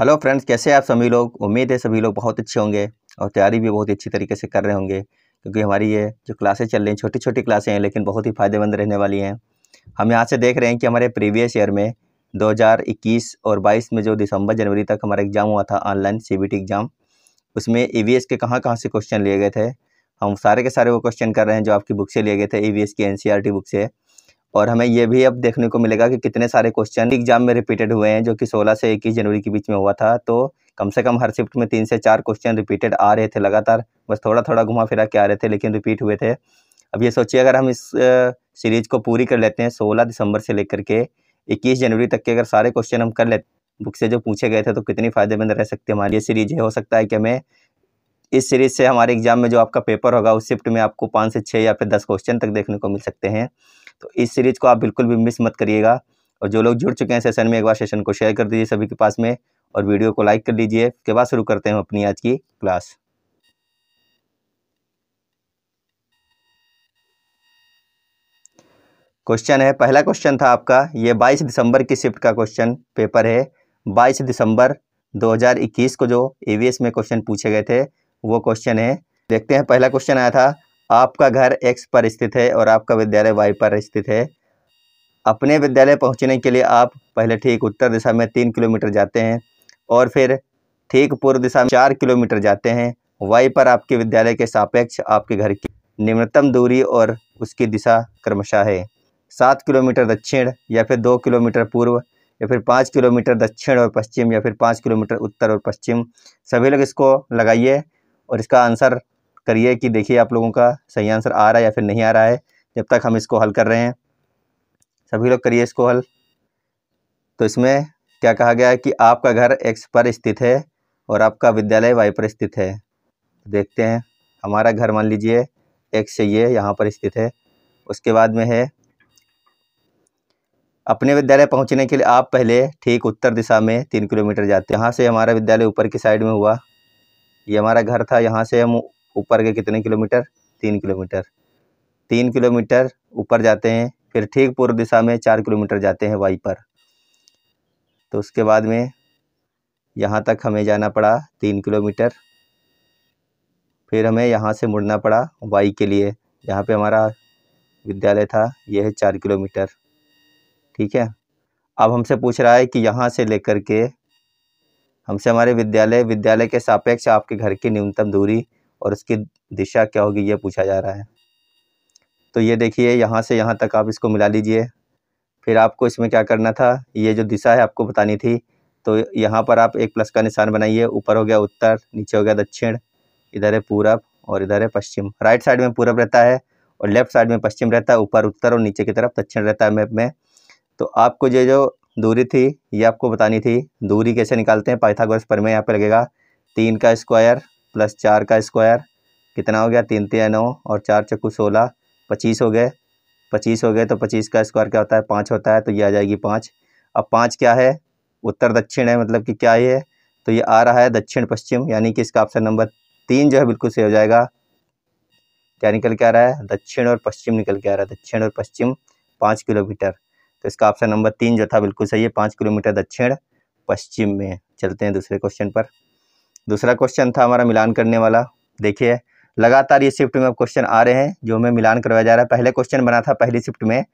hello friends कैसे आप सभी लोग उम्मीद है सभी लोग बहुत अच्छे होंगे और तैयारी भी बहुत अच्छी तरीके से कर रहे होंगे क्योंकि हमारी ये जो क्लासेस चल रही हैं छोटी छोटी क्लासें हैं लेकिन बहुत ही फ़ायदेमंद रहने वाली हैं हम यहाँ से देख रहे हैं कि हमारे प्रीवियस ईयर में 2021 और 22 में जो दिसंबर जनवरी तक हमारा एग्ज़ाम हुआ था ऑनलाइन सी एग्ज़ाम उसमें ई e के कहाँ कहाँ से क्वेश्चन लिए गए थे हम सारे के सारे वो क्वेश्चन कर रहे हैं जो आपकी बुक से लिए गए थे ई e की एन e बुक से और हमें ये भी अब देखने को मिलेगा कि कितने सारे क्वेश्चन एग्जाम में रिपीटेड हुए हैं जो कि 16 से 21 जनवरी के बीच में हुआ था तो कम से कम हर शिफ्ट में तीन से चार क्वेश्चन रिपीटेड आ रहे थे लगातार बस थोड़ा थोड़ा घुमा फिरा के आ रहे थे लेकिन रिपीट हुए थे अब ये सोचिए अगर हम इस सीरीज़ को पूरी कर लेते हैं सोलह दिसंबर से लेकर के इक्कीस जनवरी तक के अगर सारे क्वेश्चन हम कर लेते बुक से जो पूछे गए थे तो कितनी फ़ायदेमंद रह सकती है हमारी ये सीरीज ये हो सकता है कि हमें इस सीरीज़ से हमारे एग्जाम में जो आपका पेपर होगा उस शिफ्ट में आपको पाँच से छः या फिर दस क्वेश्चन तक देखने को मिल सकते हैं तो इस सीरीज़ को आप बिल्कुल भी मिस मत करिएगा और जो लोग जुड़ चुके हैं सेशन में एक बार सेशन को शेयर कर दीजिए सभी के पास में और वीडियो को लाइक कर लीजिए के बाद शुरू करते हैं अपनी आज की क्लास क्वेश्चन है पहला क्वेश्चन था आपका ये 22 दिसंबर की शिफ्ट का क्वेश्चन पेपर है 22 दिसंबर 2021 को जो ए में क्वेश्चन पूछे गए थे वो क्वेश्चन है देखते हैं पहला क्वेश्चन आया था आपका घर एक्स पर स्थित है और आपका विद्यालय वाई पर स्थित है अपने विद्यालय पहुंचने के लिए आप पहले ठीक उत्तर दिशा में तीन किलोमीटर जाते हैं और फिर ठीक पूर्व दिशा में चार किलोमीटर जाते हैं वाई पर आपके विद्यालय के सापेक्ष आपके घर की निम्नतम दूरी और उसकी दिशा क्रमशः है सात किलोमीटर दक्षिण या फिर दो किलोमीटर पूर्व या फिर पाँच किलोमीटर दक्षिण और पश्चिम या फिर पाँच किलोमीटर उत्तर और पश्चिम सभी लोग इसको लगाइए और इसका आंसर करिए कि देखिए आप लोगों का सही आंसर आ रहा है या फिर नहीं आ रहा है जब तक हम इसको हल कर रहे हैं सभी लोग करिए इसको हल तो इसमें क्या कहा गया है कि आपका घर एक्स पर स्थित है और आपका विद्यालय वाई पर स्थित है देखते हैं हमारा घर मान लीजिए एक्स से ये यहाँ पर स्थित है उसके बाद में है अपने विद्यालय पहुँचने के लिए आप पहले ठीक उत्तर दिशा में तीन किलोमीटर जाते हैं यहाँ से हमारा विद्यालय ऊपर की साइड में हुआ ये हमारा घर था यहाँ से हम ऊपर गए कितने किलोमीटर तीन किलोमीटर तीन किलोमीटर ऊपर जाते हैं फिर ठीक पूर्व दिशा में चार किलोमीटर जाते हैं वाई पर तो उसके बाद में यहाँ तक हमें जाना पड़ा तीन किलोमीटर फिर हमें यहाँ से मुड़ना पड़ा वाई के लिए यहाँ पे हमारा विद्यालय था यह है चार किलोमीटर ठीक है अब हमसे पूछ रहा है कि यहाँ से लेकर के हमसे हमारे विद्यालय विद्यालय के सापेक्ष आपके घर की न्यूनतम दूरी और उसकी दिशा क्या होगी ये पूछा जा रहा है तो ये देखिए यहाँ से यहाँ तक आप इसको मिला लीजिए फिर आपको इसमें क्या करना था ये जो दिशा है आपको बतानी थी तो यहाँ पर आप एक प्लस का निशान बनाइए ऊपर हो गया उत्तर नीचे हो गया दक्षिण इधर है पूरब और इधर है पश्चिम राइट साइड में पूरब रहता है और लेफ्ट साइड में पश्चिम रहता है ऊपर उत्तर और नीचे की तरफ दक्षिण रहता है मैप में तो आपको ये जो दूरी थी ये आपको बतानी थी दूरी कैसे निकालते हैं पाइथागोरस में यहाँ पर लगेगा तीन का स्क्वायर प्लस चार का स्क्वायर कितना हो गया तीन तीन नौ और चार चक्कू सोलह पच्चीस हो गए पच्चीस हो गए तो पच्चीस का स्क्वायर क्या होता है पाँच होता है तो ये आ जाएगी पाँच अब पाँच क्या है उत्तर दक्षिण है मतलब कि क्या ये तो ये आ रहा है दक्षिण पश्चिम यानी कि इसका ऑप्शन नंबर तीन जो है बिल्कुल सही हो जाएगा क्या निकल के आ रहा है दक्षिण और पश्चिम निकल के आ रहा है दक्षिण और पश्चिम पाँच किलोमीटर तो इसका ऑप्शन नंबर तीन जो था बिल्कुल सही है पाँच किलोमीटर दक्षिण पश्चिम में चलते हैं दूसरे क्वेश्चन पर दूसरा क्वेश्चन था हमारा मिलान करने वाला देखिए लगातार ये शिफ्ट में अब क्वेश्चन आ रहे हैं जो हमें मिलान करवाया जा रहा है पहले क्वेश्चन बना था पहली शिफ्ट में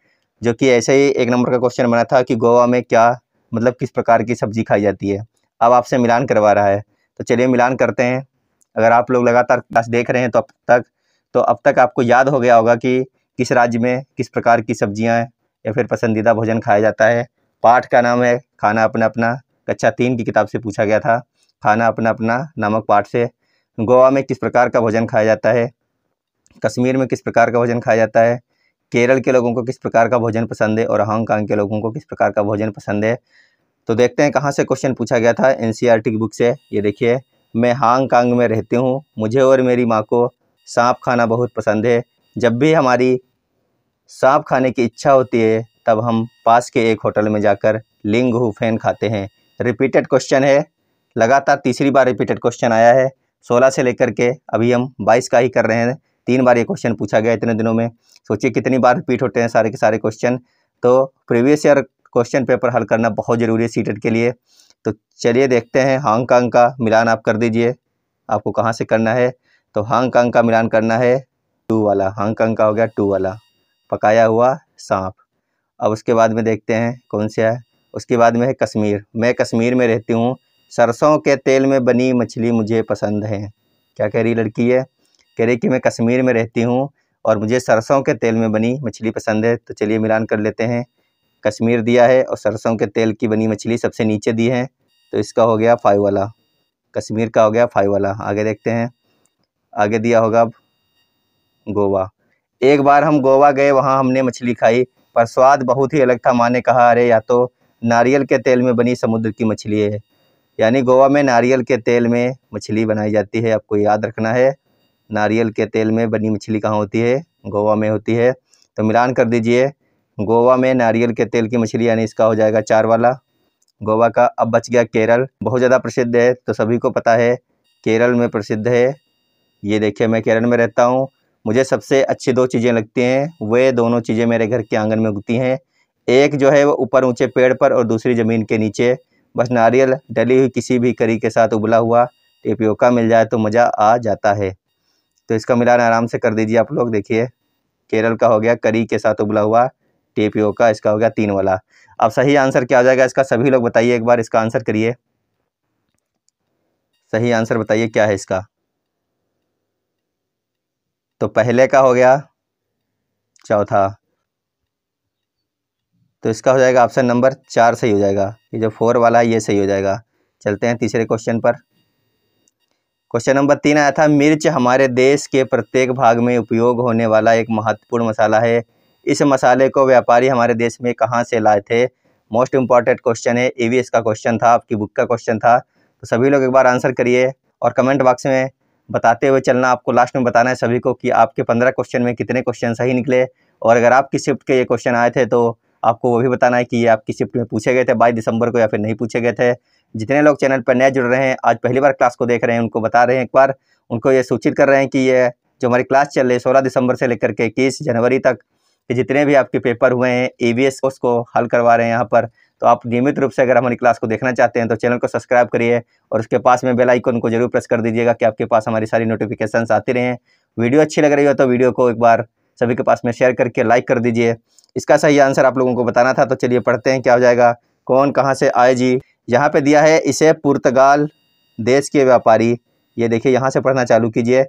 जो कि ऐसे ही एक नंबर का क्वेश्चन बना था कि गोवा में क्या मतलब किस प्रकार की सब्जी खाई जाती है अब आपसे मिलान करवा रहा है तो चलिए मिलान करते हैं अगर आप लोग लगातार क्लास देख रहे हैं तो अब तक तो अब तक आपको याद हो गया होगा कि किस राज्य में किस प्रकार की सब्जियाँ या फिर पसंदीदा भोजन खाया जाता है पाठ का नाम है खाना अपना अपना कक्षा तीन की किताब से पूछा गया था खाना अपना अपना नामक पाठ से गोवा में किस प्रकार का भोजन खाया जाता है कश्मीर में किस प्रकार का भोजन खाया जाता है केरल के लोगों को किस प्रकार का भोजन पसंद है और हांगकांग के लोगों को किस प्रकार का भोजन पसंद है तो देखते हैं कहाँ से क्वेश्चन पूछा गया था एन की बुक से ये देखिए मैं हांगकांग में रहती हूँ मुझे और मेरी माँ को सांप खाना बहुत पसंद है जब भी हमारी सांप खाने की इच्छा होती है तब हम पास के एक होटल में जाकर लिंग फैन खाते हैं रिपीटेड क्वेश्चन है लगातार तीसरी बार रिपीटेड क्वेश्चन आया है सोलह से लेकर के अभी हम बाईस का ही कर रहे हैं तीन बार ये क्वेश्चन पूछा गया इतने दिनों में सोचिए कितनी बार रिपीट होते हैं सारे के सारे क्वेश्चन तो प्रीवियस ईयर क्वेश्चन पेपर हल करना बहुत ज़रूरी है सीटेट के लिए तो चलिए देखते हैं हांगकांग का मिलान आप कर दीजिए आपको कहाँ से करना है तो हांगकांग का मिलान करना है टू वाला हांगकांग का हो गया टू वाला पकाया हुआ सांप अब उसके बाद में देखते हैं कौन सा है उसके बाद में है कश्मीर मैं कश्मीर में रहती हूँ सरसों के तेल में बनी मछली मुझे पसंद है क्या कह रही लड़की है कह रही कि मैं कश्मीर में रहती हूँ और मुझे सरसों के तेल में बनी मछली पसंद है तो चलिए मिलान कर लेते हैं कश्मीर दिया है और सरसों के तेल की बनी मछली सबसे नीचे दी है तो इसका हो गया फाइव वाला कश्मीर का हो गया फाइव वाला आगे देखते हैं आगे दिया होगा अब गोवा एक बार हम गोवा गए वहाँ हमने मछली खाई पर स्वाद बहुत ही अलग था माँ ने कहा अरे या तो नारियल के तेल में बनी समुद्र की मछली है यानी गोवा में नारियल के तेल में मछली बनाई जाती है आपको याद रखना है नारियल के तेल में बनी मछली कहाँ होती है गोवा में होती है तो मिलान कर दीजिए गोवा में नारियल के तेल की मछली यानी इसका हो जाएगा चार वाला गोवा का अब बच गया केरल बहुत ज़्यादा प्रसिद्ध है तो सभी को पता है केरल में प्रसिद्ध है ये देखिए मैं केरल में रहता हूँ मुझे सबसे अच्छी दो चीज़ें लगती हैं वे दोनों चीज़ें मेरे घर के आंगन में उगती हैं एक जो है वो ऊपर ऊंचे पेड़ पर और दूसरी ज़मीन के नीचे बस नारियल डली हुई किसी भी करी के साथ उबला हुआ टेपियोका मिल जाए तो मज़ा आ जाता है तो इसका मिलान आराम से कर दीजिए आप लोग देखिए केरल का हो गया करी के साथ उबला हुआ टेपियोका इसका हो गया तीन वाला अब सही आंसर क्या हो जाएगा इसका सभी लोग बताइए एक बार इसका आंसर करिए सही आंसर बताइए क्या है इसका तो पहले का हो गया चौथा तो इसका हो जाएगा ऑप्शन नंबर चार सही हो जाएगा ये जो फोर वाला है ये सही हो जाएगा चलते हैं तीसरे क्वेश्चन पर क्वेश्चन नंबर तीन आया था मिर्च हमारे देश के प्रत्येक भाग में उपयोग होने वाला एक महत्वपूर्ण मसाला है इस मसाले को व्यापारी हमारे देश में कहाँ से लाए थे मोस्ट इम्पॉर्टेंट क्वेश्चन है ई का क्वेश्चन था आपकी बुक का क्वेश्चन था तो सभी लोग एक बार आंसर करिए और कमेंट बॉक्स में बताते हुए चलना आपको लास्ट में बताना है सभी को कि आपके पंद्रह क्वेश्चन में कितने क्वेश्चन सही निकले और अगर आपकी शिफ्ट के ये क्वेश्चन आए थे तो आपको वो भी बताना है कि ये आपकी शिफ्ट में पूछे गए थे बाईस दिसंबर को या फिर नहीं पूछे गए थे जितने लोग चैनल पर नए जुड़ रहे हैं आज पहली बार क्लास को देख रहे हैं उनको बता रहे हैं एक बार उनको ये सूचित कर रहे हैं कि ये जो हमारी क्लास चल रही है सोलह दिसंबर से लेकर के इक्कीस जनवरी तक कि जितने भी आपके पेपर हुए हैं ए बी एस उसको को हल करवा रहे हैं यहाँ पर तो आप नियमित रूप से अगर हमारी क्लास को देखना चाहते हैं तो चैनल को सब्सक्राइब करिए और उसके पास में बेल आइकन को जरूर प्रेस कर दीजिएगा कि आपके पास हमारी सारी नोटिफिकेशंस आती रहें वीडियो अच्छी लग रही हो तो वीडियो को एक बार सभी के पास में शेयर करके लाइक कर दीजिए इसका सही आंसर आप लोगों को बताना था तो चलिए पढ़ते हैं क्या हो जाएगा कौन कहाँ से आए जी यहाँ पर दिया है इसे पुर्तगाल देश के व्यापारी ये देखिए यहाँ से पढ़ना चालू कीजिए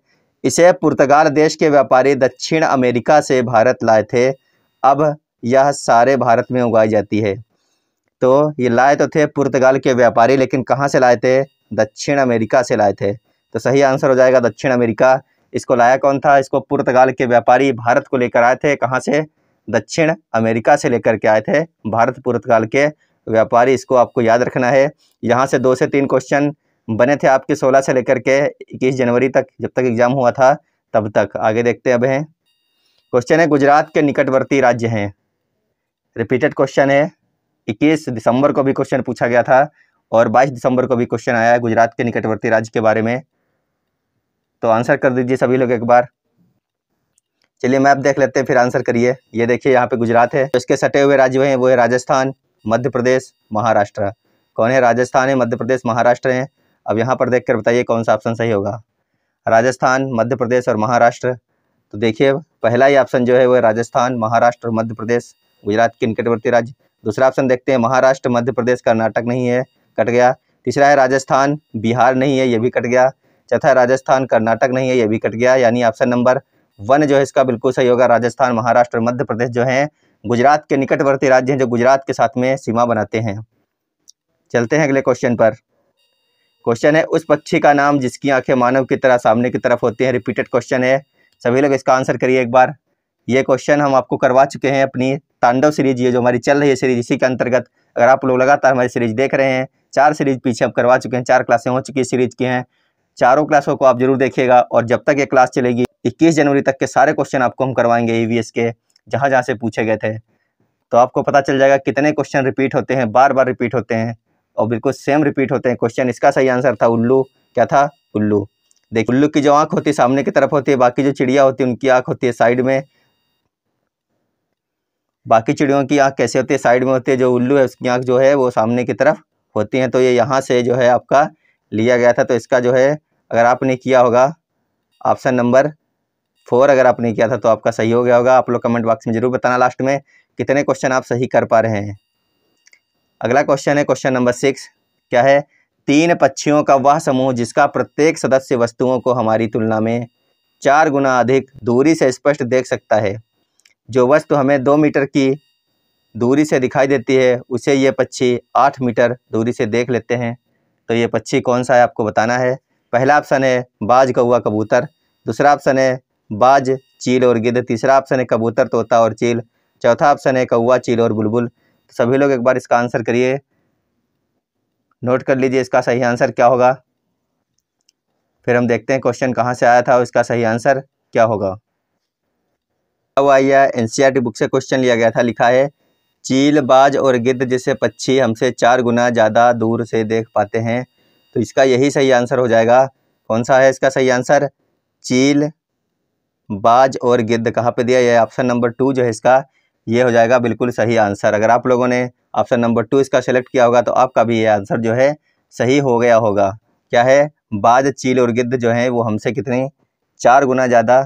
इसे पुर्तगाल देश के व्यापारी दक्षिण अमेरिका से भारत लाए थे अब यह सारे भारत में उगाई जाती है तो ये लाए तो थे पुर्तगाल के व्यापारी लेकिन कहाँ से लाए थे दक्षिण अमेरिका से लाए थे तो सही आंसर हो जाएगा दक्षिण अमेरिका इसको लाया कौन था इसको पुर्तगाल के व्यापारी भारत को लेकर आए थे कहाँ से दक्षिण अमेरिका से लेकर के आए थे भारत पुर्तगाल के व्यापारी इसको आपको याद रखना है यहाँ से दो से तीन क्वेश्चन बने थे आपके 16 से लेकर के 21 जनवरी तक जब तक एग्ज़ाम हुआ था तब तक आगे देखते अब हैं क्वेश्चन है गुजरात के निकटवर्ती राज्य हैं रिपीटेड क्वेश्चन है 21 दिसंबर को भी क्वेश्चन पूछा गया था और 22 दिसंबर को भी क्वेश्चन आया है गुजरात के निकटवर्ती राज्य के बारे में तो आंसर कर दीजिए सभी लोग एक बार चलिए मैप देख लेते हैं फिर आंसर करिए ये देखिए यहाँ पे गुजरात है तो इसके सटे हुए राज्य हैं वो है राजस्थान मध्य प्रदेश महाराष्ट्र कौन है राजस्थान है मध्य प्रदेश महाराष्ट्र हैं अब यहाँ पर देख कर बताइए कौन सा ऑप्शन सही होगा राजस्थान मध्य प्रदेश और महाराष्ट्र तो देखिए पहला ही ऑप्शन जो है वह राजस्थान महाराष्ट्र और मध्य प्रदेश गुजरात के निकटवर्ती राज्य दूसरा ऑप्शन देखते हैं महाराष्ट्र मध्य प्रदेश कर्नाटक नहीं है कट गया तीसरा है राजस्थान बिहार नहीं है ये भी कट गया चौथा राजस्थान कर्नाटक नहीं है ये भी कट गया यानी ऑप्शन नंबर वन जो है इसका बिल्कुल सही होगा राजस्थान महाराष्ट्र और मध्य प्रदेश जो हैं गुजरात के निकटवर्ती राज्य हैं जो गुजरात के साथ में सीमा बनाते हैं चलते हैं अगले क्वेश्चन पर क्वेश्चन है उस पक्षी का नाम जिसकी आंखें मानव की तरह सामने की तरफ होती हैं रिपीटेड क्वेश्चन है सभी लोग इसका आंसर करिए एक बार ये क्वेश्चन हम आपको करवा चुके हैं अपनी तांडव सीरीज ये जो हमारी चल रही है सीरीज इसी के अंतर्गत अगर आप लोग लगातार हमारी सीरीज देख रहे हैं चार सीरीज पीछे हम करवा चुके हैं चार क्लासें हो चुकी सीरीज की हैं चारों क्लासों को आप जरूर देखिएगा और जब तक ये क्लास चलेगी इक्कीस जनवरी तक के सारे क्वेश्चन आपको हम करवाएंगे ई के जहाँ जहाँ से पूछे गए थे तो आपको पता चल जाएगा कितने क्वेश्चन रिपीट होते हैं बार बार रिपीट होते हैं और बिल्कुल सेम रिपीट होते हैं क्वेश्चन इसका सही आंसर था उल्लू क्या था उल्लू देखिए उल्लू की जो आँख होती है सामने की तरफ होती है बाकी जो चिड़िया होती है उनकी आँख होती है साइड में बाकी चिड़ियों की आँख कैसे होती है साइड में होती है जो उल्लू है उसकी आँख जो है वो सामने की तरफ होती है तो ये यहाँ से जो है आपका लिया गया था तो इसका जो है अगर आपने किया होगा ऑप्शन नंबर फोर अगर आपने किया था तो आपका सही हो गया होगा आप लोग कमेंट बॉक्स में ज़रूर बताना लास्ट में कितने क्वेश्चन आप सही कर पा रहे हैं अगला क्वेश्चन है क्वेश्चन नंबर सिक्स क्या है तीन पक्षियों का वह समूह जिसका प्रत्येक सदस्य वस्तुओं को हमारी तुलना में चार गुना अधिक दूरी से स्पष्ट देख सकता है जो वस्तु हमें दो मीटर की दूरी से दिखाई देती है उसे ये पक्षी आठ मीटर दूरी से देख लेते हैं तो ये पक्षी कौन सा है आपको बताना है पहला ऑप्शन है बाज कौआ कबूतर दूसरा ऑप्शन है बाज चील और गिद्ध तीसरा ऑप्शन है कबूतर तोता और चील चौथा ऑप्शन है कौआ चील और बुलबुल सभी लोग एक बार इसका आंसर करिए नोट कर लीजिए इसका सही आंसर क्या होगा फिर हम देखते हैं क्वेश्चन कहाँ से आया था और इसका सही आंसर क्या होगा अब आइए एन बुक से क्वेश्चन लिया गया था लिखा है चील बाज और गिद्ध जैसे पक्षी हमसे चार गुना ज़्यादा दूर से देख पाते हैं तो इसका यही सही आंसर हो जाएगा कौन सा है इसका सही आंसर चील बाज और गिद्ध कहाँ पे दिया यह ऑप्शन नंबर टू जो है इसका ये हो जाएगा बिल्कुल सही आंसर अगर आप लोगों ने ऑप्शन नंबर टू इसका सेलेक्ट किया होगा तो आपका भी ये आंसर जो है सही हो गया होगा क्या है बाज चील और गिद्ध जो हैं वो हमसे कितनी चार गुना ज़्यादा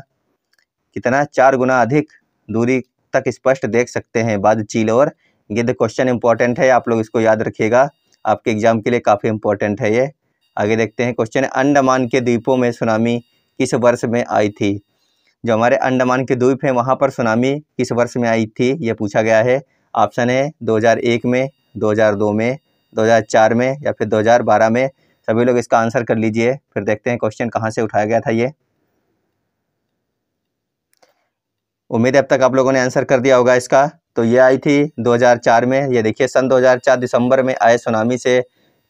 कितना चार गुना अधिक दूरी तक स्पष्ट देख सकते हैं बाद चील और गिद्ध क्वेश्चन इंपॉर्टेंट है आप लोग इसको याद रखिएगा आपके एग्ज़ाम के लिए काफ़ी इंपॉर्टेंट है ये आगे देखते हैं क्वेश्चन अंडमान के द्वीपों में सुनामी किस वर्ष में आई थी जो हमारे अंडमान के द्वीप हैं वहाँ पर सुनामी किस वर्ष में आई थी ये पूछा गया है ऑप्शन है 2001 में 2002 में 2004 में या फिर 2012 में सभी लोग इसका आंसर कर लीजिए फिर देखते हैं क्वेश्चन कहाँ से उठाया गया था ये उम्मीद है अब तक आप लोगों ने आंसर कर दिया होगा इसका तो ये आई थी 2004 में ये देखिए सन 2004 दिसंबर में आए सुनामी से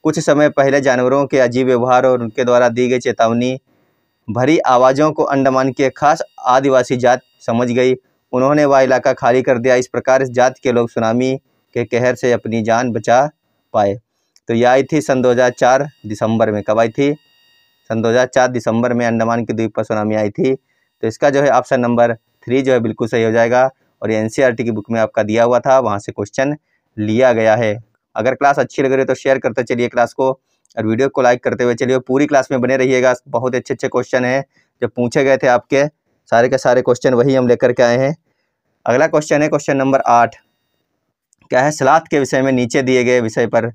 कुछ समय पहले जानवरों के अजीब व्यवहार और उनके द्वारा दी गई चेतावनी भरी आवाज़ों को अंडमान की एक खास आदिवासी जात समझ गई उन्होंने वह इलाका खाली कर दिया इस प्रकार इस जात के लोग सुनामी के कहर से अपनी जान बचा पाए तो यह आई थी सन 2004 दिसंबर में कब आई थी सन 2004 दिसंबर में अंडमान के द्वीप पर सुनामी आई थी तो इसका जो है ऑप्शन नंबर थ्री जो है बिल्कुल सही हो जाएगा और ये एन e की बुक में आपका दिया हुआ था वहाँ से क्वेश्चन लिया गया है अगर क्लास अच्छी लग रही है तो शेयर करते चलिए क्लास को और वीडियो को लाइक करते हुए चलिए पूरी क्लास में बने रहिएगा बहुत अच्छे अच्छे क्वेश्चन हैं जो पूछे गए थे आपके सारे के सारे क्वेश्चन वही हम लेकर के आए हैं अगला क्वेश्चन है क्वेश्चन नंबर आठ क्या है सलाद के विषय में नीचे दिए गए विषय पर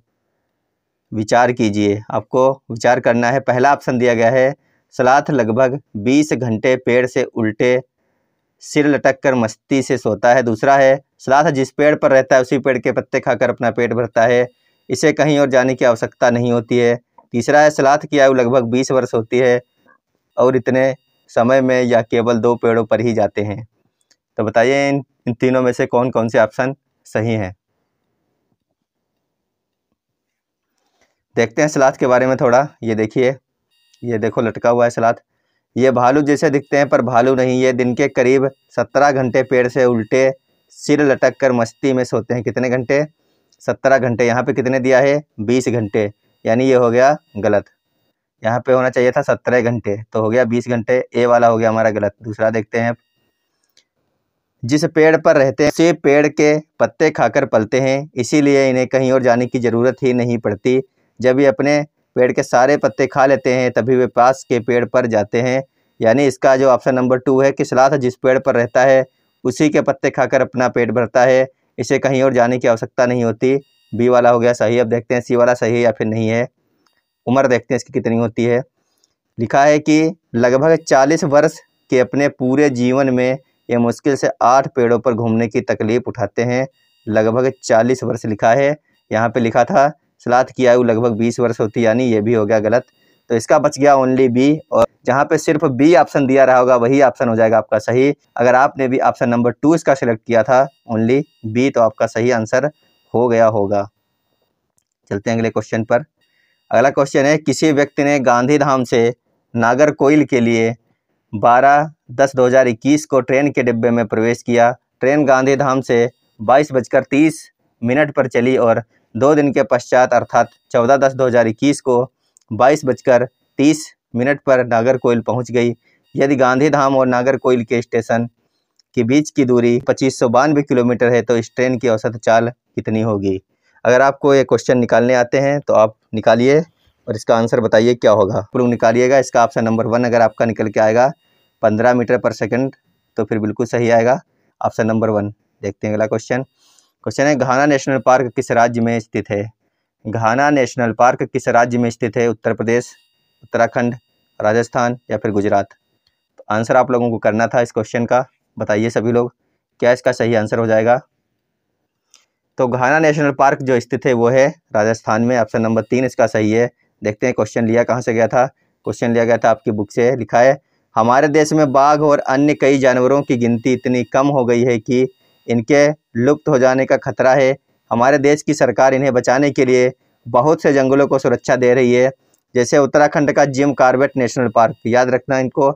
विचार कीजिए आपको विचार करना है पहला ऑप्शन दिया गया है सलाथ लगभग 20 घंटे पेड़ से उल्टे सिर लटक कर मस्ती से सोता है दूसरा है सलाथ जिस पेड़ पर रहता है उसी पेड़ के पत्ते खाकर अपना पेट भरता है इसे कहीं और जाने की आवश्यकता नहीं होती है तीसरा है सलाद की आयु लगभग बीस वर्ष होती है और इतने समय में या केवल दो पेड़ों पर ही जाते हैं तो बताइए इन इन तीनों में से कौन कौन से ऑप्शन सही हैं देखते हैं सलाद के बारे में थोड़ा ये देखिए ये देखो लटका हुआ है सलाद ये भालू जैसे दिखते हैं पर भालू नहीं ये दिन के करीब सत्रह घंटे पेड़ से उल्टे सिर लटक कर मस्ती में सोते हैं कितने घंटे सत्रह घंटे यहाँ पे कितने दिया है बीस घंटे यानी ये हो गया गलत यहाँ पे होना चाहिए था सत्रह घंटे तो हो गया बीस घंटे ए वाला हो गया हमारा गलत दूसरा देखते हैं जिस पेड़ पर रहते हैं से पेड़ के पत्ते खाकर पलते हैं इसीलिए इन्हें कहीं और जाने की ज़रूरत ही नहीं पड़ती जब ये अपने पेड़ के सारे पत्ते खा लेते हैं तभी वे पास के पेड़ पर जाते हैं यानी इसका जो ऑप्शन नंबर टू है कि सलाथ जिस पेड़ पर रहता है उसी के पत्ते खाकर अपना पेट भरता है इसे कहीं और जाने की आवश्यकता नहीं होती बी वाला हो गया सही अब देखते हैं सी वाला सही है या फिर नहीं है उम्र देखते हैं इसकी कितनी होती है लिखा है कि लगभग चालीस वर्ष के अपने पूरे जीवन में ये मुश्किल से आठ पेड़ों पर घूमने की तकलीफ उठाते हैं लगभग चालीस वर्ष लिखा है यहाँ पे लिखा था सलाद की आयु लगभग बीस वर्ष होती यानी ये भी हो गया गलत तो इसका बच गया ओनली बी और जहाँ पे सिर्फ बी ऑप्शन दिया रहा होगा वही ऑप्शन हो जाएगा आपका सही अगर आपने भी ऑप्शन नंबर टू इसका सिलेक्ट किया था ओनली बी तो आपका सही आंसर हो गया होगा चलते हैं अगले क्वेश्चन पर अगला क्वेश्चन है किसी व्यक्ति ने गांधी धाम से कोइल के लिए 12 दस 2021 को ट्रेन के डिब्बे में प्रवेश किया ट्रेन गांधी धाम से बाईस बजकर तीस मिनट पर चली और दो दिन के पश्चात अर्थात चौदह दस 2021 को बाईस बजकर तीस मिनट पर नागर कोयल पहुँच गई यदि गांधीधाम और नागर कोयल के स्टेशन के बीच की दूरी पच्चीस सौ बानवे किलोमीटर है तो इस ट्रेन की औसत चाल कितनी होगी अगर आपको ये क्वेश्चन निकालने आते हैं तो आप निकालिए और इसका आंसर बताइए क्या होगा प्रूव निकालिएगा इसका ऑप्शन नंबर वन अगर आपका निकल के आएगा पंद्रह मीटर पर सेकंड तो फिर बिल्कुल सही आएगा ऑप्शन नंबर वन देखते हैं अगला क्वेश्चन क्वेश्चन है घाना नेशनल पार्क किस राज्य में स्थित है घाना नेशनल पार्क किस राज्य में स्थित है उत्तर प्रदेश उत्तराखंड राजस्थान या फिर गुजरात तो आंसर आप लोगों को करना था इस क्वेश्चन का बताइए सभी लोग क्या इसका सही आंसर हो जाएगा तो घाना नेशनल पार्क जो स्थित है वो है राजस्थान में ऑप्शन नंबर तीन इसका सही है देखते हैं क्वेश्चन लिया कहाँ से गया था क्वेश्चन लिया गया था आपकी बुक से लिखा है हमारे देश में बाघ और अन्य कई जानवरों की गिनती इतनी कम हो गई है कि इनके लुप्त हो जाने का खतरा है हमारे देश की सरकार इन्हें बचाने के लिए बहुत से जंगलों को सुरक्षा दे रही है जैसे उत्तराखंड का जिम कार्बेट नेशनल पार्क याद रखना इनको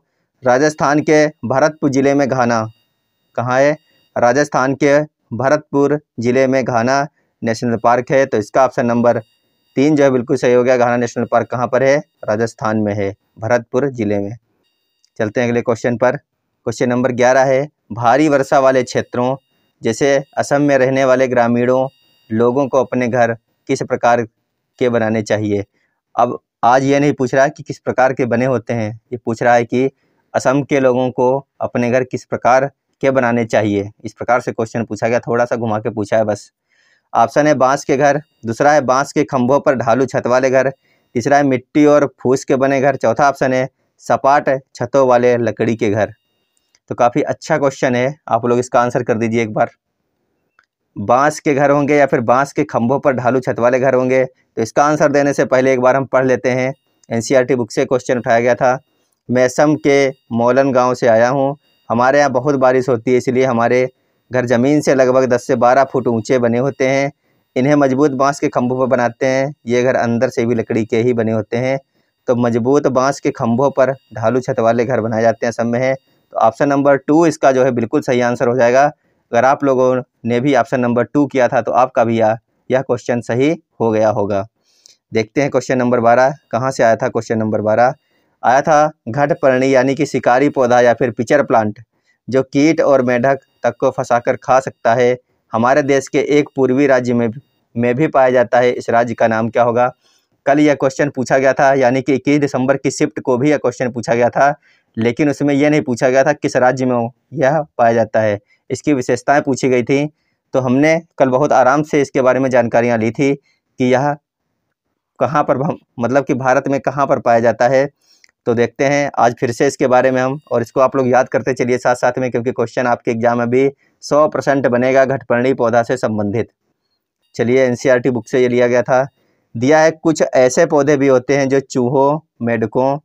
राजस्थान के भरतपुर ज़िले में घाना कहाँ है राजस्थान के भरतपुर ज़िले में घाना नेशनल पार्क है तो इसका ऑप्शन नंबर तीन जो है बिल्कुल सही हो गया घाना नेशनल पार्क कहाँ पर है राजस्थान में है भरतपुर ज़िले में चलते हैं अगले क्वेश्चन पर क्वेश्चन नंबर ग्यारह है भारी वर्षा वाले क्षेत्रों जैसे असम में रहने वाले ग्रामीणों लोगों को अपने घर किस प्रकार के बनाने चाहिए अब आज ये नहीं पूछ रहा है कि किस प्रकार के बने होते हैं ये पूछ रहा है कि असम के लोगों को अपने घर किस प्रकार के बनाने चाहिए इस प्रकार से क्वेश्चन पूछा गया थोड़ा सा घुमा के पूछा है बस ऑप्शन है बांस के घर दूसरा है बांस के खंभों पर ढालू छत वाले घर तीसरा है मिट्टी और फूस के बने घर चौथा ऑप्शन है सपाट छतों वाले लकड़ी के घर तो काफ़ी अच्छा क्वेश्चन है आप लोग इसका आंसर कर दीजिए एक बार बांस के घर होंगे या फिर बांस के खंभों पर ढालू छत वाले घर होंगे तो इसका आंसर देने से पहले एक बार हम पढ़ लेते हैं एन बुक e से क्वेश्चन उठाया गया था मैं असम के मोलन गाँव से आया हूँ हमारे यहाँ बहुत बारिश होती है इसलिए हमारे घर ज़मीन से लगभग दस से बारह फुट ऊँचे बने होते हैं इन्हें मजबूत बांस के खंभों पर बनाते हैं ये घर अंदर से भी लकड़ी के ही बने होते हैं तो मजबूत बांस के खंभों पर ढालू छत वाले घर बनाए जाते हैं असम में है तो ऑप्शन नंबर टू इसका जो है बिल्कुल सही आंसर हो जाएगा अगर आप लोगों ने भी ऑप्शन नंबर टू किया था तो आपका भी यह क्वेश्चन सही हो गया होगा देखते हैं क्वेश्चन नंबर बारह कहाँ से आया था क्वेश्चन नंबर बारह आया था घटपर्णी यानी कि शिकारी पौधा या फिर पिचर प्लांट जो कीट और मेढक तक को फंसाकर खा सकता है हमारे देश के एक पूर्वी राज्य में में भी पाया जाता है इस राज्य का नाम क्या होगा कल यह क्वेश्चन पूछा गया था यानी कि इक्कीस दिसंबर की शिफ्ट को भी यह क्वेश्चन पूछा गया था लेकिन उसमें यह नहीं पूछा गया था किस राज्य में यह पाया जाता है इसकी विशेषताएं पूछी गई थी तो हमने कल बहुत आराम से इसके बारे में जानकारियाँ ली थी कि यह कहाँ पर मतलब कि भारत में कहाँ पर पाया जाता है तो देखते हैं आज फिर से इसके बारे में हम और इसको आप लोग याद करते चलिए साथ साथ में क्योंकि क्वेश्चन आपके एग्जाम में भी सौ परसेंट बनेगा घटपर्णी पौधा से संबंधित चलिए एन बुक e से ये लिया गया था दिया है कुछ ऐसे पौधे भी होते हैं जो चूहों मेढकों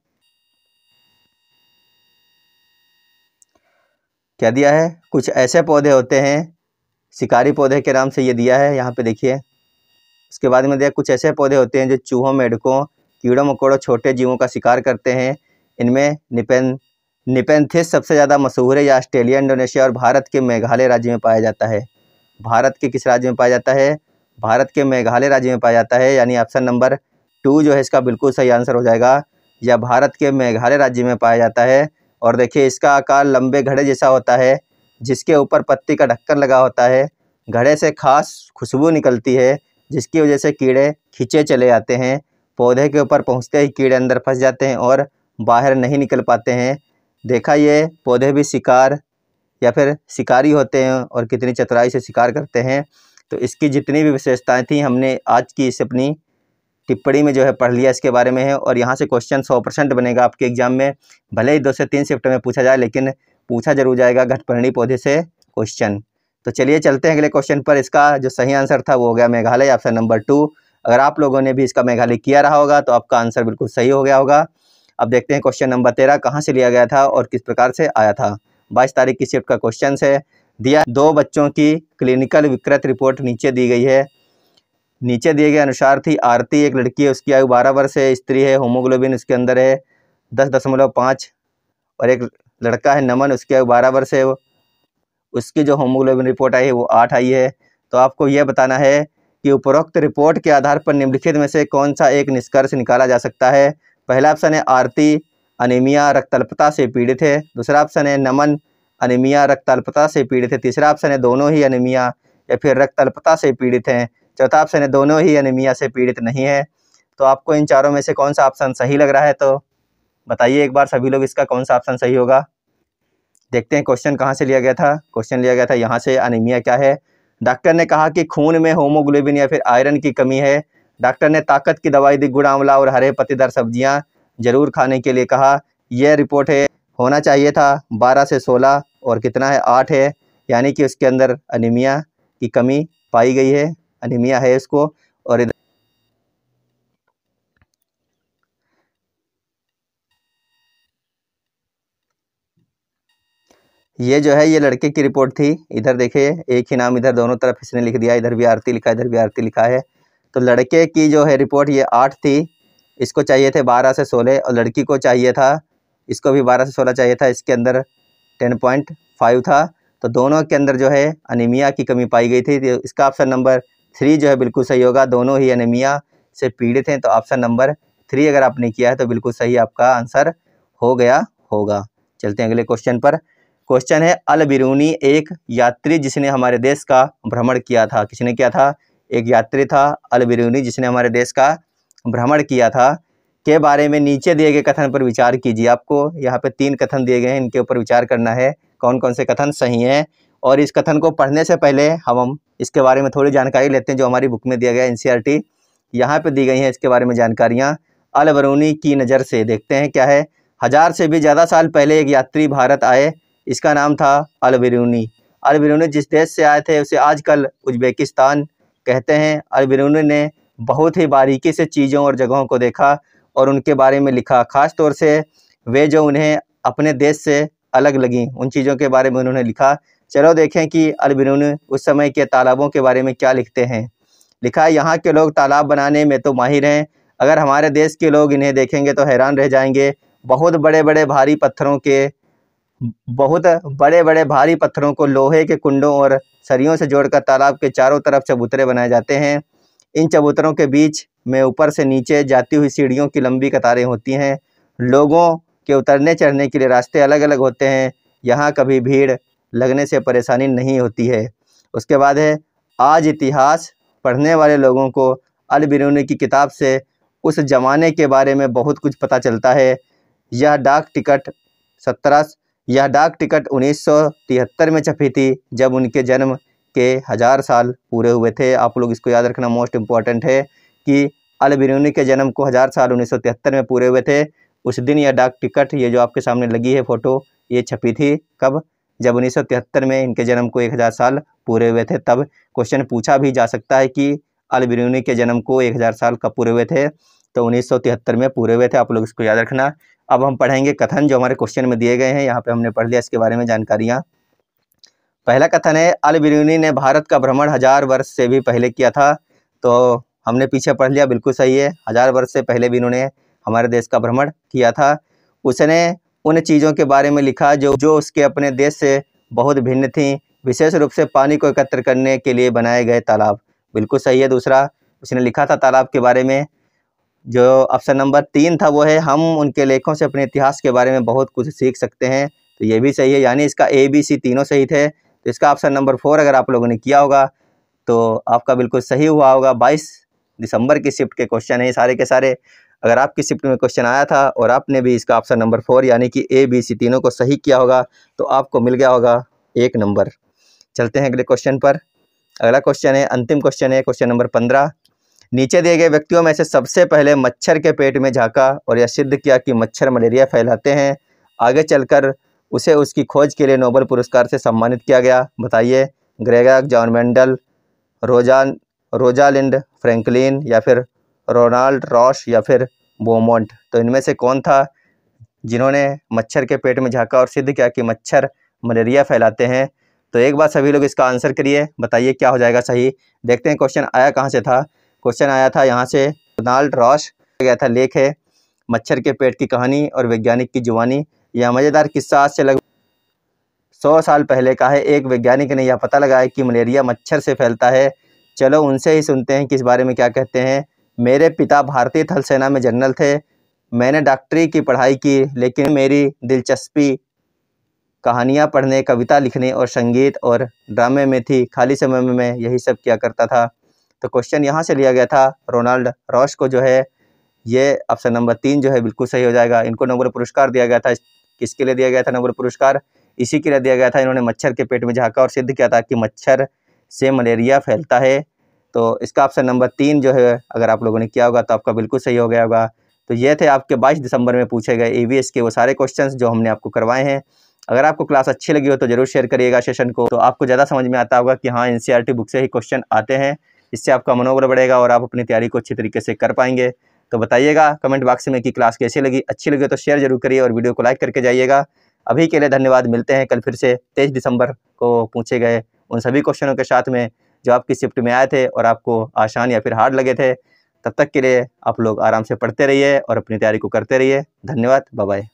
क्या दिया है कुछ ऐसे पौधे होते हैं शिकारी पौधे के नाम से ये दिया है यहाँ पे देखिए उसके बाद में दिया कुछ ऐसे पौधे होते हैं जो चूहों मेढकों कीड़ों मकोड़ों छोटे जीवों का शिकार करते हैं इनमें निपेन निपेंथिस सबसे ज़्यादा मशहूर है या ऑस्ट्रेलिया इंडोनेशिया और भारत के मेघालय राज्य में पाया जाता है भारत के किस राज्य में पाया जाता है भारत के मेघालय राज्य में पाया जाता है यानी ऑप्शन नंबर टू जो है इसका बिल्कुल सही आंसर हो जाएगा या भारत के मेघालय राज्य में पाया जाता है और देखिए इसका आकार लंबे घड़े जैसा होता है जिसके ऊपर पत्ती का ढक्कन लगा होता है घड़े से खास खुशबू निकलती है जिसकी वजह से कीड़े खींचे चले जाते हैं पौधे के ऊपर पहुंचते ही कीड़े अंदर फंस जाते हैं और बाहर नहीं निकल पाते हैं देखा ये पौधे भी शिकार या फिर शिकारी होते हैं और कितनी चतुराई से शिकार करते हैं तो इसकी जितनी भी विशेषताएं थी हमने आज की इस अपनी टिप्पणी में जो है पढ़ लिया इसके बारे में है और यहाँ से क्वेश्चन सौ परसेंट बनेगा आपके एग्जाम में भले ही दो से तीन शिफ्ट में पूछा जाए लेकिन पूछा जरूर जाएगा घटपर्णी पौधे से क्वेश्चन तो चलिए चलते हैं अगले क्वेश्चन पर इसका जो सही आंसर था वो हो गया मेघालय ऑप्शन नंबर टू अगर आप लोगों ने भी इसका मेघालय किया रहा होगा तो आपका आंसर बिल्कुल सही हो गया होगा अब देखते हैं क्वेश्चन नंबर तेरह कहाँ से लिया गया था और किस प्रकार से आया था बाईस तारीख की शिफ्ट का क्वेश्चन है दिया दो बच्चों की क्लिनिकल विकृत रिपोर्ट नीचे दी गई है नीचे दिए गए अनुसार थी आरती एक लड़की है उसकी आयु बारह वर्ष है स्त्री है होमोग्लोबिन उसके अंदर है दस दशमलव पाँच और एक लड़का है नमन उसकी आयु बारह वर्ष है उसकी जो होमोग्लोबिन रिपोर्ट आई है वो आठ आई है तो आपको यह बताना है कि उपरोक्त रिपोर्ट के आधार पर निम्नलिखित में से कौन सा एक निष्कर्ष निकाला जा सकता है पहला ऑप्शन है आरती अनिमिया रक्तल्पता से पीड़ित है दूसरा ऑप्शन है नमन अनिमिया रक्तल्पता से पीड़ित है तीसरा ऑप्शन है दोनों ही अनिमिया या फिर रक्तल्पता से पीड़ित हैं चौथा ऑप्शन है दोनों ही अनिमिया से पीड़ित नहीं है तो आपको इन चारों में से कौन सा ऑप्शन सही लग रहा है तो बताइए एक बार सभी लोग इसका कौन सा ऑप्शन सही होगा देखते हैं क्वेश्चन कहाँ से लिया गया था क्वेश्चन लिया गया था यहाँ से अनिमिया क्या है डॉक्टर ने कहा कि खून में होमोग्लोबिन या फिर आयरन की कमी है डॉक्टर ने ताकत की दवाई दी गुड़ आंवला और हरे पत्तेदार सब्जियाँ जरूर खाने के लिए कहा यह रिपोर्ट है होना चाहिए था बारह से सोलह और कितना है आठ है यानी कि उसके अंदर अनिमिया की कमी पाई गई है अनिमिया है इसको और इधर ये जो है ये लड़के की रिपोर्ट थी इधर देखिए एक ही नाम इधर दोनों तरफ इसने लिख दिया इधर भी आरती लिखा इधर भी आरती लिखा है तो लड़के की जो है रिपोर्ट ये आठ थी इसको चाहिए थे बारह से सोलह और लड़की को चाहिए था इसको भी बारह से सोलह चाहिए था इसके अंदर टेन पॉइंट फाइव था तो दोनों के अंदर जो है अनिमिया की कमी पाई गई थी तो इसका ऑप्शन नंबर थ्री जो है बिल्कुल सही होगा दोनों ही अनिमिया से पीड़ित हैं तो ऑप्शन नंबर थ्री अगर आपने किया है तो बिल्कुल सही आपका आंसर हो गया होगा चलते हैं अगले क्वेश्चन पर क्वेश्चन है अल बिरूनी एक यात्री जिसने हमारे देश का भ्रमण किया था किसने किया था एक यात्री था अल बिरूनी जिसने हमारे देश का भ्रमण किया था के बारे में नीचे दिए गए कथन पर विचार कीजिए आपको यहाँ पे तीन कथन दिए गए हैं इनके ऊपर विचार करना है कौन कौन से कथन सही हैं और इस कथन को पढ़ने से पहले हम हम इसके बारे में थोड़ी जानकारी लेते हैं जो हमारी बुक में दिया गया एन सी यहाँ पर दी गई हैं इसके बारे में जानकारियाँ अलबरूनी की नज़र से देखते हैं क्या है हज़ार से भी ज़्यादा साल पहले एक यात्री भारत आए इसका नाम था अलबरूनी अलबरूनी जिस देश से आए थे उसे आजकल उज्बेकिस्तान कहते हैं अलबरूनी ने बहुत ही बारीकी से चीज़ों और जगहों को देखा और उनके बारे में लिखा ख़ास तौर से वे जो उन्हें अपने देश से अलग लगी उन चीज़ों के बारे में उन्होंने लिखा चलो देखें कि अलबिरून उस समय के तालाबों के बारे में क्या लिखते हैं लिखा है यहाँ के लोग तालाब बनाने में तो माहिर हैं अगर हमारे देश के लोग इन्हें देखेंगे तो हैरान रह जाएंगे बहुत बड़े बड़े भारी पत्थरों के बहुत बड़े बड़े भारी पत्थरों को लोहे के कुंडों और सरियों से जोड़कर तालाब के चारों तरफ चबूतरे बनाए जाते हैं इन चबूतरों के बीच में ऊपर से नीचे जाती हुई सीढ़ियों की लंबी कतारें होती हैं लोगों के उतरने चढ़ने के लिए रास्ते अलग अलग होते हैं यहाँ कभी भीड़ लगने से परेशानी नहीं होती है उसके बाद है आज इतिहास पढ़ने वाले लोगों को अलबिरूनी की किताब से उस ज़माने के बारे में बहुत कुछ पता चलता है यह डाक टिकट सत्रह यह डाक टिकट 1973 में छपी थी जब उनके जन्म के हज़ार साल पूरे हुए थे आप लोग इसको याद रखना मोस्ट इम्पॉर्टेंट है कि अलबिरूनी के जन्म को हज़ार साल उन्नीस में पूरे हुए थे उस दिन यह डाक टिकट ये जो आपके सामने लगी है फ़ोटो ये छपी थी कब जब उन्नीस में इनके जन्म को 1000 साल पूरे हुए थे तब क्वेश्चन पूछा भी जा सकता है कि अल बिरूनी के जन्म को 1000 साल कब पूरे हुए थे तो उन्नीस में पूरे हुए थे आप लोग इसको याद रखना अब हम पढ़ेंगे कथन जो हमारे क्वेश्चन में दिए गए हैं यहाँ पर हमने पढ़ लिया इसके बारे में जानकारियाँ पहला कथन है अल बिरूनी ने भारत का भ्रमण हज़ार वर्ष से भी पहले किया था तो हमने पीछे पढ़ लिया बिल्कुल सही है हज़ार वर्ष से पहले भी इन्होंने हमारे देश का भ्रमण किया था उसने उन चीज़ों के बारे में लिखा जो जो उसके अपने देश से बहुत भिन्न थी विशेष रूप से पानी को एकत्र करने के लिए बनाए गए तालाब बिल्कुल सही है दूसरा उसने लिखा था तालाब के बारे में जो ऑप्शन नंबर तीन था वो है हम उनके लेखों से अपने इतिहास के बारे में बहुत कुछ सीख सकते हैं तो ये भी सही है यानी इसका ए बी सी तीनों सही थे तो इसका ऑप्शन नंबर फोर अगर आप लोगों ने किया होगा तो आपका बिल्कुल सही हुआ होगा बाईस दिसंबर की शिफ्ट के क्वेश्चन हैं सारे के सारे अगर आपकी शिफ्ट में क्वेश्चन आया था और आपने भी इसका ऑप्शन नंबर फोर यानी कि ए बी सी तीनों को सही किया होगा तो आपको मिल गया होगा एक नंबर चलते हैं अगले क्वेश्चन पर अगला क्वेश्चन है अंतिम क्वेश्चन है क्वेश्चन नंबर पंद्रह नीचे दिए गए व्यक्तियों में से सबसे पहले मच्छर के पेट में झाँका और यह सिद्ध किया कि मच्छर मलेरिया फैलाते हैं आगे चलकर उसे उसकी खोज के लिए नोबल पुरस्कार से सम्मानित किया गया बताइए ग्रेगा जॉन मेंडल रोजान रोजालिंड फ्रैंकलिन या फिर रोनाल्ड रॉश या फिर बोमोंट तो इनमें से कौन था जिन्होंने मच्छर के पेट में झाँका और सिद्ध किया कि मच्छर मलेरिया फैलाते हैं तो एक बार सभी लोग इसका आंसर करिए बताइए क्या हो जाएगा सही देखते हैं क्वेश्चन आया कहाँ से था क्वेश्चन आया था यहाँ से रोनाल्ड रॉस गया था लेख है मच्छर के पेट की कहानी और वैज्ञानिक की जुबानी यह मज़ेदार किस्सा आज से लगभग सौ साल पहले का है एक वैज्ञानिक ने यह पता लगाया कि मलेरिया मच्छर से फैलता है चलो उनसे ही सुनते हैं कि इस बारे में क्या कहते हैं मेरे पिता भारतीय थल सेना में जनरल थे मैंने डॉक्टरी की पढ़ाई की लेकिन मेरी दिलचस्पी कहानियाँ पढ़ने कविता लिखने और संगीत और ड्रामे में थी खाली समय में मैं यही सब किया करता था तो क्वेश्चन यहाँ से लिया गया था रोनाल्ड रॉश को जो है ये ऑप्शन नंबर तीन जो है बिल्कुल सही हो जाएगा इनको नोबल पुरस्कार दिया गया था किसके लिए दिया गया था नोबल पुरस्कार इसी के लिए दिया गया था इन्होंने मच्छर के पेट में झाँका और सिद्ध किया था कि मच्छर से मलेरिया फैलता है तो इसका ऑप्शन नंबर तीन जो है अगर आप लोगों ने किया होगा तो आपका बिल्कुल सही हो गया होगा तो ये थे आपके 22 दिसंबर में पूछे गए ईवीएस के वो सारे क्वेश्चंस जो हमने आपको करवाए हैं अगर आपको क्लास अच्छी लगी हो तो जरूर शेयर करिएगा सेशन को तो आपको ज़्यादा समझ में आता होगा कि हाँ एन बुक e से ही क्वेश्चन आते हैं इससे आपका मनोबल बढ़ेगा और आप अपनी तैयारी को अच्छी तरीके से कर पाएंगे तो बताइएगा कमेंट बॉक्स में कि क्लास कैसी लगी अच्छी लगी तो शेयर जरूर करिए और वीडियो को लाइक करके जाइएगा अभी के लिए धन्यवाद मिलते हैं कल फिर से तेईस दिसंबर को पूछे गए उन सभी क्वेश्चनों के साथ में जो आपकी शिफ्ट में आए थे और आपको आसान या फिर हार्ड लगे थे तब तक के लिए आप लोग आराम से पढ़ते रहिए और अपनी तैयारी को करते रहिए धन्यवाद बाय